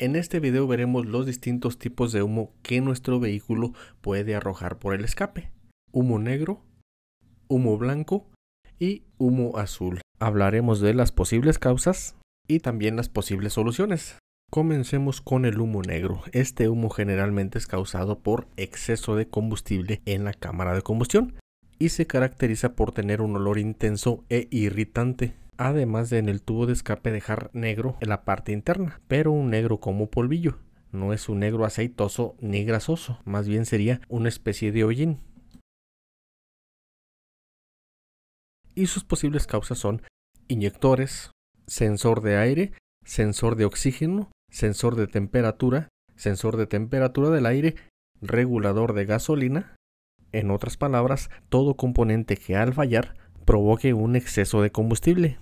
En este video veremos los distintos tipos de humo que nuestro vehículo puede arrojar por el escape. Humo negro, humo blanco y humo azul. Hablaremos de las posibles causas y también las posibles soluciones. Comencemos con el humo negro. Este humo generalmente es causado por exceso de combustible en la cámara de combustión y se caracteriza por tener un olor intenso e irritante además de en el tubo de escape dejar negro en la parte interna, pero un negro como polvillo. No es un negro aceitoso ni grasoso, más bien sería una especie de hollín. Y sus posibles causas son inyectores, sensor de aire, sensor de oxígeno, sensor de temperatura, sensor de temperatura del aire, regulador de gasolina. En otras palabras, todo componente que al fallar provoque un exceso de combustible,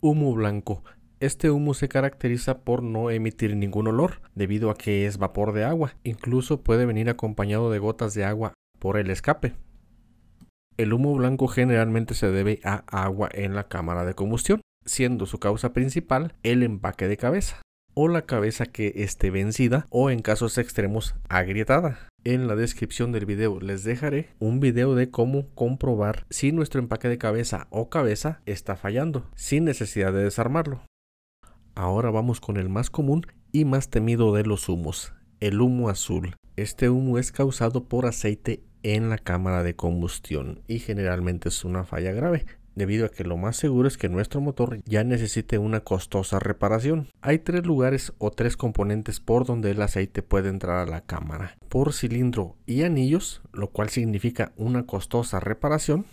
humo blanco. Este humo se caracteriza por no emitir ningún olor, debido a que es vapor de agua. Incluso puede venir acompañado de gotas de agua por el escape. El humo blanco generalmente se debe a agua en la cámara de combustión, siendo su causa principal el empaque de cabeza, o la cabeza que esté vencida o en casos extremos agrietada en la descripción del video les dejaré un video de cómo comprobar si nuestro empaque de cabeza o cabeza está fallando, sin necesidad de desarmarlo. Ahora vamos con el más común y más temido de los humos, el humo azul. Este humo es causado por aceite en la cámara de combustión y generalmente es una falla grave, debido a que lo más seguro es que nuestro motor ya necesite una costosa reparación. Hay tres lugares o tres componentes por donde el aceite puede entrar a la cámara, por cilindro y anillos, lo cual significa una costosa reparación,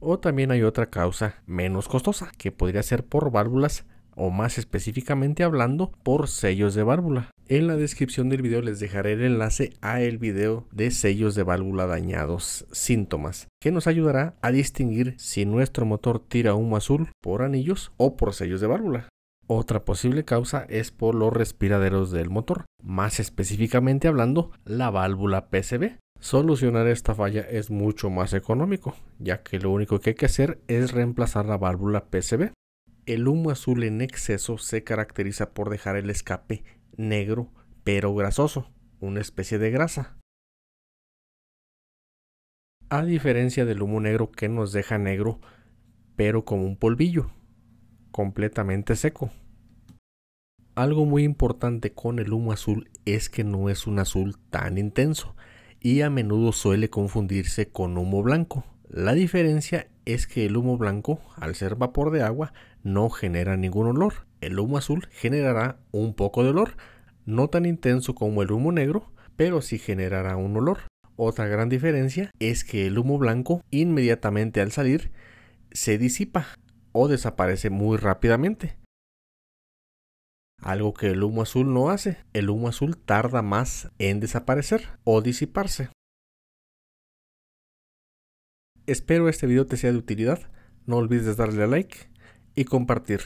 o también hay otra causa menos costosa, que podría ser por válvulas o más específicamente hablando, por sellos de válvula. En la descripción del video les dejaré el enlace a el video de sellos de válvula dañados síntomas, que nos ayudará a distinguir si nuestro motor tira humo azul por anillos o por sellos de válvula. Otra posible causa es por los respiraderos del motor, más específicamente hablando la válvula PCB. Solucionar esta falla es mucho más económico, ya que lo único que hay que hacer es reemplazar la válvula PCB. El humo azul en exceso se caracteriza por dejar el escape negro pero grasoso, una especie de grasa. A diferencia del humo negro que nos deja negro pero como un polvillo, completamente seco. Algo muy importante con el humo azul es que no es un azul tan intenso y a menudo suele confundirse con humo blanco la diferencia es que el humo blanco, al ser vapor de agua, no genera ningún olor. El humo azul generará un poco de olor, no tan intenso como el humo negro, pero sí generará un olor. Otra gran diferencia es que el humo blanco inmediatamente al salir se disipa o desaparece muy rápidamente. Algo que el humo azul no hace. El humo azul tarda más en desaparecer o disiparse. Espero este video te sea de utilidad. No olvides darle a like y compartir.